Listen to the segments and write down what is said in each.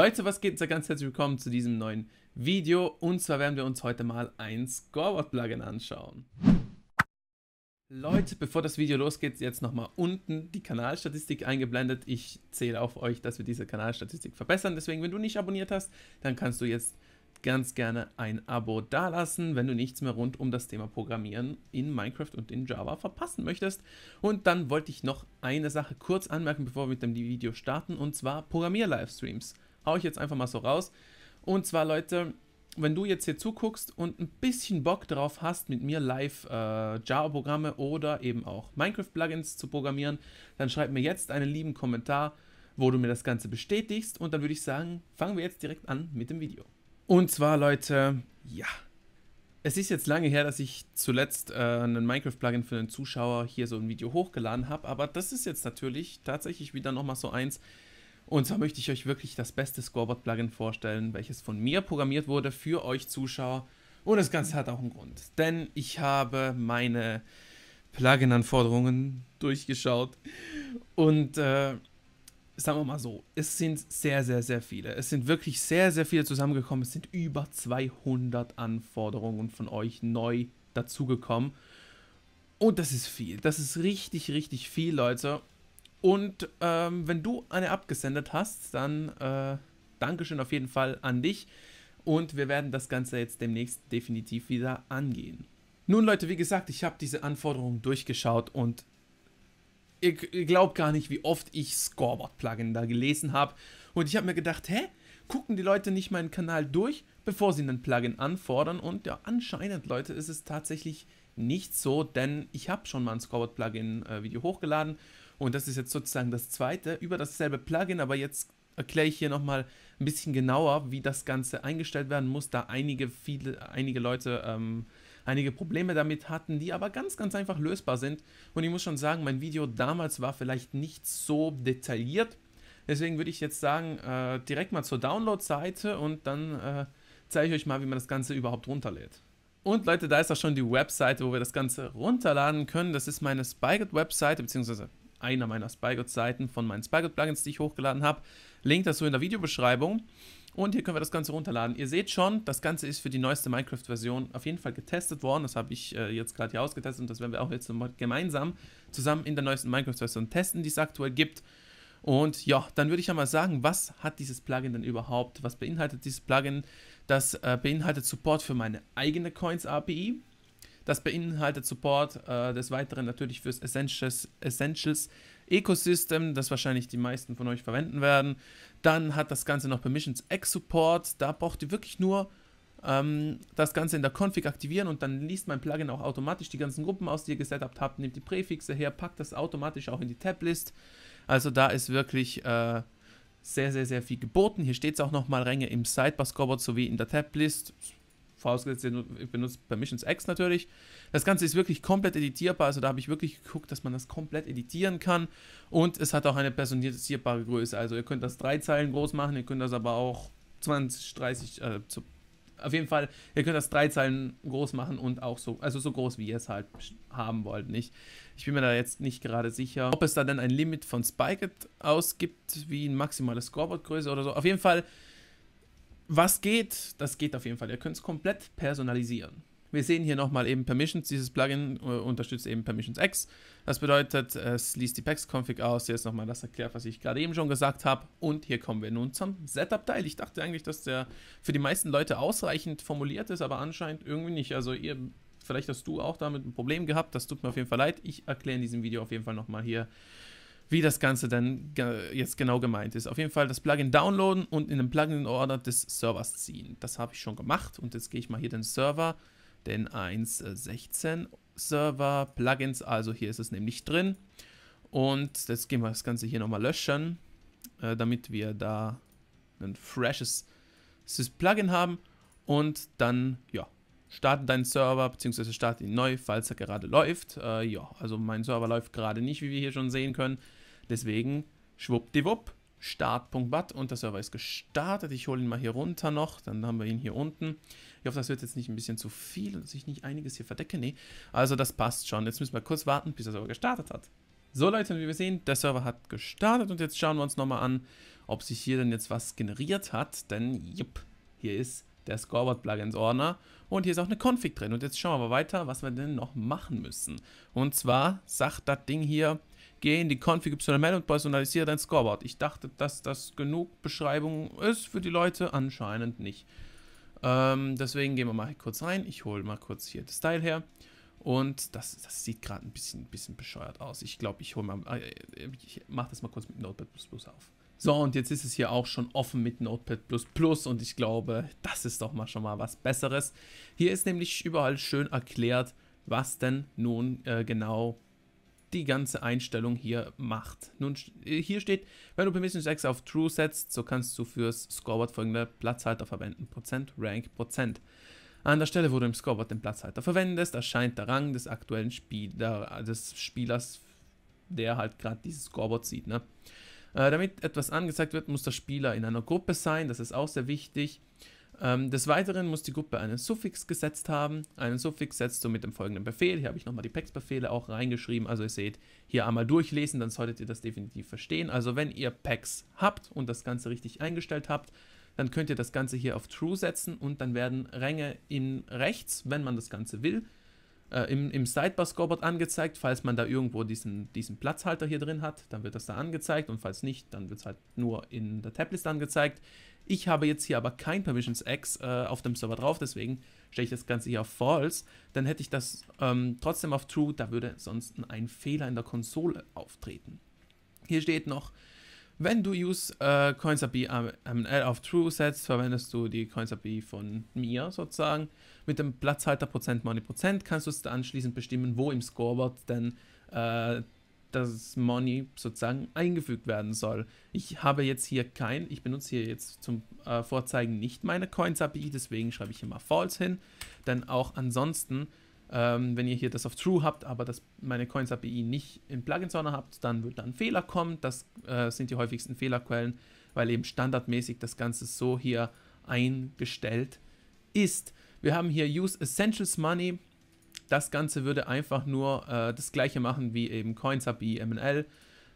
Leute, was geht? Seid ganz herzlich willkommen zu diesem neuen Video und zwar werden wir uns heute mal ein Scoreboard-Plugin anschauen. Leute, bevor das Video losgeht, jetzt nochmal unten die Kanalstatistik eingeblendet. Ich zähle auf euch, dass wir diese Kanalstatistik verbessern. Deswegen, wenn du nicht abonniert hast, dann kannst du jetzt ganz gerne ein Abo dalassen, wenn du nichts mehr rund um das Thema Programmieren in Minecraft und in Java verpassen möchtest. Und dann wollte ich noch eine Sache kurz anmerken, bevor wir mit dem Video starten, und zwar Programmier-Livestreams. Hau ich jetzt einfach mal so raus. Und zwar, Leute, wenn du jetzt hier zuguckst und ein bisschen Bock drauf hast, mit mir live äh, Java-Programme oder eben auch Minecraft-Plugins zu programmieren, dann schreib mir jetzt einen lieben Kommentar, wo du mir das Ganze bestätigst. Und dann würde ich sagen, fangen wir jetzt direkt an mit dem Video. Und zwar, Leute, ja. Es ist jetzt lange her, dass ich zuletzt äh, einen Minecraft-Plugin für einen Zuschauer hier so ein Video hochgeladen habe, aber das ist jetzt natürlich tatsächlich wieder nochmal so eins, und zwar möchte ich euch wirklich das beste Scoreboard-Plugin vorstellen, welches von mir programmiert wurde für euch Zuschauer. Und das Ganze hat auch einen Grund, denn ich habe meine Plugin-Anforderungen durchgeschaut und äh, sagen wir mal so, es sind sehr, sehr, sehr viele. Es sind wirklich sehr, sehr viele zusammengekommen. Es sind über 200 Anforderungen von euch neu dazugekommen. Und das ist viel. Das ist richtig, richtig viel, Leute. Und ähm, wenn du eine abgesendet hast, dann äh, Dankeschön auf jeden Fall an dich. Und wir werden das Ganze jetzt demnächst definitiv wieder angehen. Nun Leute, wie gesagt, ich habe diese Anforderungen durchgeschaut und ihr, ihr glaubt gar nicht, wie oft ich Scoreboard-Plugin da gelesen habe. Und ich habe mir gedacht, hä? Gucken die Leute nicht meinen Kanal durch, bevor sie einen Plugin anfordern? Und ja, anscheinend, Leute, ist es tatsächlich nicht so, denn ich habe schon mal ein Scoreboard-Plugin-Video äh, hochgeladen und das ist jetzt sozusagen das zweite über dasselbe Plugin, aber jetzt erkläre ich hier nochmal ein bisschen genauer, wie das Ganze eingestellt werden muss, da einige, viele, einige Leute ähm, einige Probleme damit hatten, die aber ganz, ganz einfach lösbar sind. Und ich muss schon sagen, mein Video damals war vielleicht nicht so detailliert. Deswegen würde ich jetzt sagen, äh, direkt mal zur Download-Seite und dann äh, zeige ich euch mal, wie man das Ganze überhaupt runterlädt. Und Leute, da ist auch schon die Webseite, wo wir das Ganze runterladen können. Das ist meine Spiked-Webseite, beziehungsweise einer meiner Spygot-Seiten von meinen Spygot-Plugins, die ich hochgeladen habe. Link dazu in der Videobeschreibung. Und hier können wir das Ganze runterladen. Ihr seht schon, das Ganze ist für die neueste Minecraft-Version auf jeden Fall getestet worden. Das habe ich äh, jetzt gerade hier ausgetestet und das werden wir auch jetzt gemeinsam zusammen in der neuesten Minecraft-Version testen, die es aktuell gibt. Und ja, dann würde ich ja mal sagen, was hat dieses Plugin denn überhaupt? Was beinhaltet dieses Plugin? Das äh, beinhaltet Support für meine eigene Coins API. Das beinhaltet Support äh, des Weiteren natürlich fürs Essentials, Essentials Ecosystem, das wahrscheinlich die meisten von euch verwenden werden. Dann hat das Ganze noch Permissions X Support. Da braucht ihr wirklich nur ähm, das Ganze in der Config aktivieren und dann liest mein Plugin auch automatisch die ganzen Gruppen aus, die ihr gesetzt habt, nehmt die Präfixe her, packt das automatisch auch in die Tablist. Also da ist wirklich äh, sehr, sehr, sehr viel geboten. Hier steht es auch nochmal Ränge im Sidebar-Scoreboard sowie in der Tablist vorausgesetzt, ihr benutzt Permissions X natürlich. Das Ganze ist wirklich komplett editierbar, also da habe ich wirklich geguckt, dass man das komplett editieren kann. Und es hat auch eine personalisierbare Größe, also ihr könnt das drei Zeilen groß machen, ihr könnt das aber auch 20, 30, äh, zu, auf jeden Fall, ihr könnt das drei Zeilen groß machen und auch so, also so groß, wie ihr es halt haben wollt, nicht? Ich bin mir da jetzt nicht gerade sicher, ob es da denn ein Limit von Spiked ausgibt, wie eine maximale Scoreboard-Größe oder so. Auf jeden Fall was geht? Das geht auf jeden Fall. Ihr könnt es komplett personalisieren. Wir sehen hier nochmal eben Permissions. Dieses Plugin äh, unterstützt eben Permissions X. Das bedeutet, es liest die Packs-Config aus. Hier ist nochmal das erklärt, was ich gerade eben schon gesagt habe. Und hier kommen wir nun zum Setup-Teil. Ich dachte eigentlich, dass der für die meisten Leute ausreichend formuliert ist, aber anscheinend irgendwie nicht. Also ihr, vielleicht hast du auch damit ein Problem gehabt. Das tut mir auf jeden Fall leid. Ich erkläre in diesem Video auf jeden Fall nochmal hier, wie das Ganze dann jetzt genau gemeint ist. Auf jeden Fall das Plugin downloaden und in den Plugin-Order des Servers ziehen. Das habe ich schon gemacht und jetzt gehe ich mal hier den Server, den 1.16 Server, Plugins, also hier ist es nämlich drin. Und jetzt gehen wir das Ganze hier nochmal löschen, äh, damit wir da ein freshes plugin haben und dann, ja, starte deinen Server, bzw. starte ihn neu, falls er gerade läuft. Äh, ja, also mein Server läuft gerade nicht, wie wir hier schon sehen können. Deswegen schwuppdiwupp, start.bat und der Server ist gestartet. Ich hole ihn mal hier runter noch, dann haben wir ihn hier unten. Ich hoffe, das wird jetzt nicht ein bisschen zu viel und dass ich nicht einiges hier verdecke. Nee, also das passt schon. Jetzt müssen wir kurz warten, bis der Server gestartet hat. So Leute, wie wir sehen, der Server hat gestartet und jetzt schauen wir uns nochmal an, ob sich hier denn jetzt was generiert hat. Denn, jupp, hier ist der Scoreboard-Plugins-Ordner und hier ist auch eine Config drin. Und jetzt schauen wir mal weiter, was wir denn noch machen müssen. Und zwar sagt das Ding hier, Geh in die Config YML und personalisiere dein Scoreboard. Ich dachte, dass das genug Beschreibung ist für die Leute. Anscheinend nicht. Ähm, deswegen gehen wir mal kurz rein. Ich hole mal kurz hier das Teil her. Und das, das sieht gerade ein bisschen, bisschen bescheuert aus. Ich glaube, ich hole mal. Äh, äh, ich mache das mal kurz mit Notepad auf. So, und jetzt ist es hier auch schon offen mit Notepad und ich glaube, das ist doch mal schon mal was Besseres. Hier ist nämlich überall schön erklärt, was denn nun äh, genau die ganze Einstellung hier macht. Nun, äh, hier steht, wenn du Permission 6 auf True setzt, so kannst du fürs Scoreboard folgende Platzhalter verwenden. Prozent, Rank, Prozent. An der Stelle, wo du im Scoreboard den Platzhalter verwendest, erscheint der Rang des aktuellen Spieler, des Spielers, der halt gerade dieses Scoreboard sieht. Ne? Äh, damit etwas angezeigt wird, muss der Spieler in einer Gruppe sein. Das ist auch sehr wichtig. Ähm, des Weiteren muss die Gruppe einen Suffix gesetzt haben. Einen Suffix setzt du mit dem folgenden Befehl. Hier habe ich nochmal die packs befehle auch reingeschrieben. Also ihr seht, hier einmal durchlesen, dann solltet ihr das definitiv verstehen. Also wenn ihr Packs habt und das Ganze richtig eingestellt habt, dann könnt ihr das Ganze hier auf True setzen und dann werden Ränge in rechts, wenn man das Ganze will, äh, im, im Sidebar-Scoreboard angezeigt. Falls man da irgendwo diesen, diesen Platzhalter hier drin hat, dann wird das da angezeigt und falls nicht, dann wird es halt nur in der Tablist angezeigt. Ich habe jetzt hier aber kein Permissions X äh, auf dem Server drauf, deswegen stelle ich das Ganze hier auf False. Dann hätte ich das ähm, trotzdem auf True, da würde sonst ein Fehler in der Konsole auftreten. Hier steht noch, wenn du Use äh, CoinsRB AML ähm, auf True setzt, verwendest du die CoinsRB von mir sozusagen. Mit dem Platzhalter Prozent Money Prozent kannst du es anschließend bestimmen, wo im Scoreboard denn äh, dass Money sozusagen eingefügt werden soll. Ich habe jetzt hier kein, ich benutze hier jetzt zum äh, Vorzeigen nicht meine Coins API, deswegen schreibe ich hier mal false hin. Denn auch ansonsten, ähm, wenn ihr hier das auf true habt, aber das, meine Coins API nicht im Plugin Zone habt, dann wird da ein Fehler kommen. Das äh, sind die häufigsten Fehlerquellen, weil eben standardmäßig das Ganze so hier eingestellt ist. Wir haben hier Use Essentials Money das Ganze würde einfach nur äh, das gleiche machen wie eben Coins API MNL,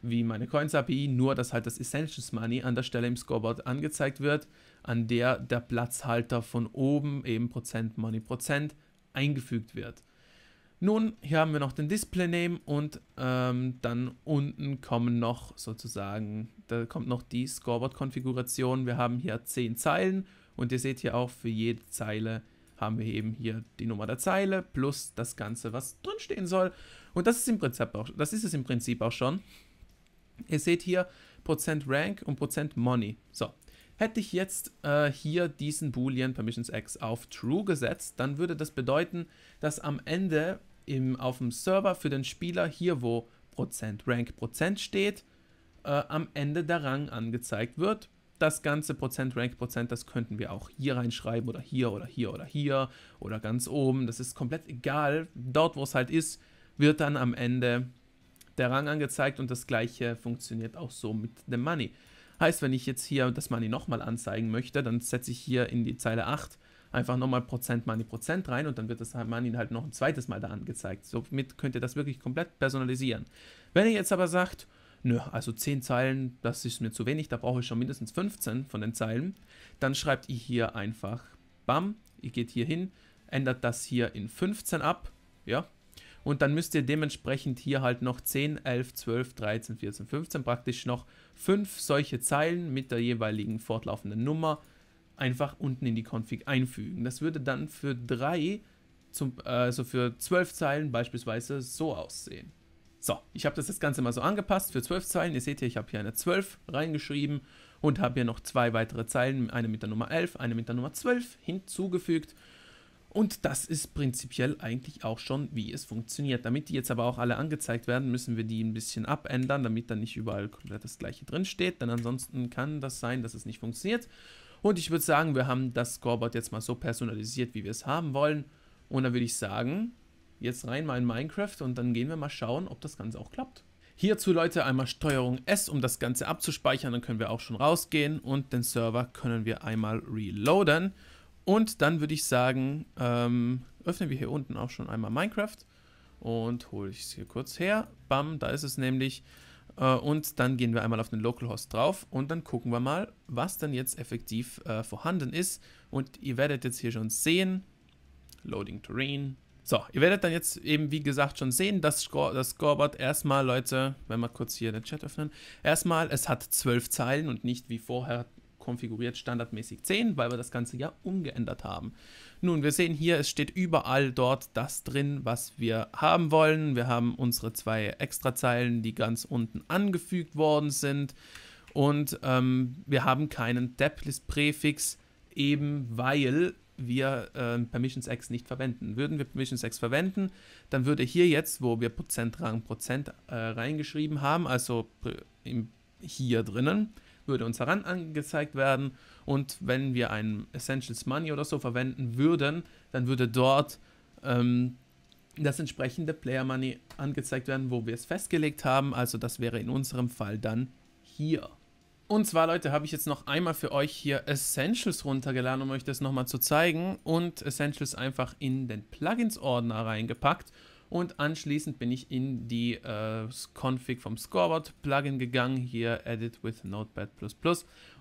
wie meine Coins API, nur dass halt das Essentials Money an der Stelle im Scoreboard angezeigt wird, an der der Platzhalter von oben eben Prozent Money Prozent eingefügt wird. Nun, hier haben wir noch den Display Name und ähm, dann unten kommen noch sozusagen, da kommt noch die Scoreboard-Konfiguration. Wir haben hier 10 Zeilen und ihr seht hier auch für jede Zeile haben wir eben hier die Nummer der Zeile plus das Ganze, was drinstehen soll. Und das ist, im Prinzip auch, das ist es im Prinzip auch schon. Ihr seht hier Prozent %Rank und Prozent %Money. So, hätte ich jetzt äh, hier diesen Boolean Permissions X auf True gesetzt, dann würde das bedeuten, dass am Ende im, auf dem Server für den Spieler hier, wo Prozent %Rank Prozent steht, äh, am Ende der Rang angezeigt wird das ganze Prozent, Rank Prozent, das könnten wir auch hier reinschreiben oder hier oder hier oder hier oder ganz oben. Das ist komplett egal. Dort, wo es halt ist, wird dann am Ende der Rang angezeigt und das gleiche funktioniert auch so mit dem Money. Heißt, wenn ich jetzt hier das Money nochmal anzeigen möchte, dann setze ich hier in die Zeile 8 einfach nochmal Prozent Money Prozent rein und dann wird das Money halt noch ein zweites Mal da angezeigt. Somit könnt ihr das wirklich komplett personalisieren. Wenn ihr jetzt aber sagt, nö, also 10 Zeilen, das ist mir zu wenig, da brauche ich schon mindestens 15 von den Zeilen, dann schreibt ihr hier einfach, bam, ihr geht hier hin, ändert das hier in 15 ab, ja, und dann müsst ihr dementsprechend hier halt noch 10, 11, 12, 13, 14, 15, praktisch noch 5 solche Zeilen mit der jeweiligen fortlaufenden Nummer einfach unten in die Config einfügen. Das würde dann für 3, äh, also für 12 Zeilen beispielsweise so aussehen. So, ich habe das, das Ganze mal so angepasst für zwölf Zeilen. Ihr seht hier, ich habe hier eine 12 reingeschrieben und habe hier noch zwei weitere Zeilen, eine mit der Nummer 11, eine mit der Nummer 12 hinzugefügt. Und das ist prinzipiell eigentlich auch schon, wie es funktioniert. Damit die jetzt aber auch alle angezeigt werden, müssen wir die ein bisschen abändern, damit dann nicht überall komplett das gleiche drin steht. Denn ansonsten kann das sein, dass es nicht funktioniert. Und ich würde sagen, wir haben das Scoreboard jetzt mal so personalisiert, wie wir es haben wollen. Und dann würde ich sagen, jetzt rein mal in Minecraft und dann gehen wir mal schauen, ob das Ganze auch klappt. Hierzu, Leute, einmal Steuerung S, um das Ganze abzuspeichern. Dann können wir auch schon rausgehen und den Server können wir einmal reloaden. Und dann würde ich sagen, ähm, öffnen wir hier unten auch schon einmal Minecraft und hole ich es hier kurz her. Bam, da ist es nämlich. Äh, und dann gehen wir einmal auf den Localhost drauf und dann gucken wir mal, was denn jetzt effektiv äh, vorhanden ist. Und ihr werdet jetzt hier schon sehen, Loading Terrain, so, ihr werdet dann jetzt eben, wie gesagt, schon sehen, dass das Scoreboard erstmal, Leute, wenn wir kurz hier den Chat öffnen, erstmal, es hat zwölf Zeilen und nicht wie vorher konfiguriert standardmäßig 10, weil wir das Ganze ja umgeändert haben. Nun, wir sehen hier, es steht überall dort das drin, was wir haben wollen. Wir haben unsere zwei Extrazeilen, die ganz unten angefügt worden sind. Und ähm, wir haben keinen Deplist-Präfix, eben weil wir äh, Permissions X nicht verwenden. Würden wir Permissions X verwenden, dann würde hier jetzt, wo wir Prozentrang Prozent äh, reingeschrieben haben, also im, hier drinnen, würde uns heran angezeigt werden und wenn wir ein Essentials Money oder so verwenden würden, dann würde dort ähm, das entsprechende Player Money angezeigt werden, wo wir es festgelegt haben. Also das wäre in unserem Fall dann hier. Und zwar, Leute, habe ich jetzt noch einmal für euch hier Essentials runtergeladen, um euch das nochmal zu zeigen. Und Essentials einfach in den Plugins-Ordner reingepackt. Und anschließend bin ich in die äh, Config vom Scoreboard-Plugin gegangen, hier Edit with Notepad++.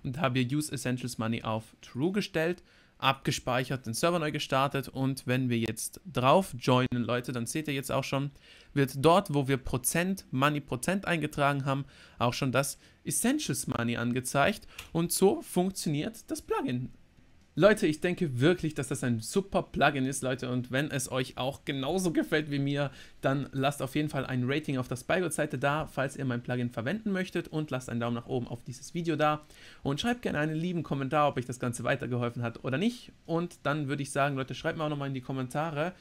Und habe hier Use Essentials Money auf True gestellt abgespeichert, den Server neu gestartet und wenn wir jetzt drauf joinen, Leute, dann seht ihr jetzt auch schon, wird dort, wo wir Prozent, Money Prozent eingetragen haben, auch schon das Essentials Money angezeigt und so funktioniert das Plugin. Leute, ich denke wirklich, dass das ein super Plugin ist, Leute. Und wenn es euch auch genauso gefällt wie mir, dann lasst auf jeden Fall ein Rating auf der Spygot-Seite da, falls ihr mein Plugin verwenden möchtet. Und lasst einen Daumen nach oben auf dieses Video da. Und schreibt gerne einen lieben Kommentar, ob euch das Ganze weitergeholfen hat oder nicht. Und dann würde ich sagen, Leute, schreibt mir auch nochmal in die Kommentare,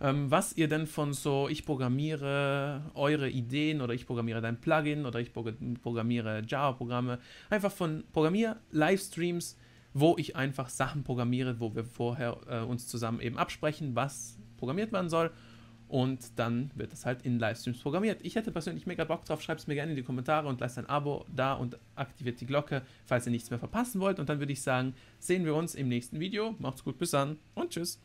ähm, was ihr denn von so ich programmiere eure Ideen oder ich programmiere dein Plugin oder ich programmiere Java-Programme, einfach von Programmier-Livestreams wo ich einfach Sachen programmiere, wo wir vorher äh, uns zusammen eben absprechen, was programmiert werden soll. Und dann wird das halt in Livestreams programmiert. Ich hätte persönlich mega Bock drauf. Schreibt es mir gerne in die Kommentare und lasst ein Abo da und aktiviert die Glocke, falls ihr nichts mehr verpassen wollt. Und dann würde ich sagen, sehen wir uns im nächsten Video. Macht's gut, bis dann und tschüss.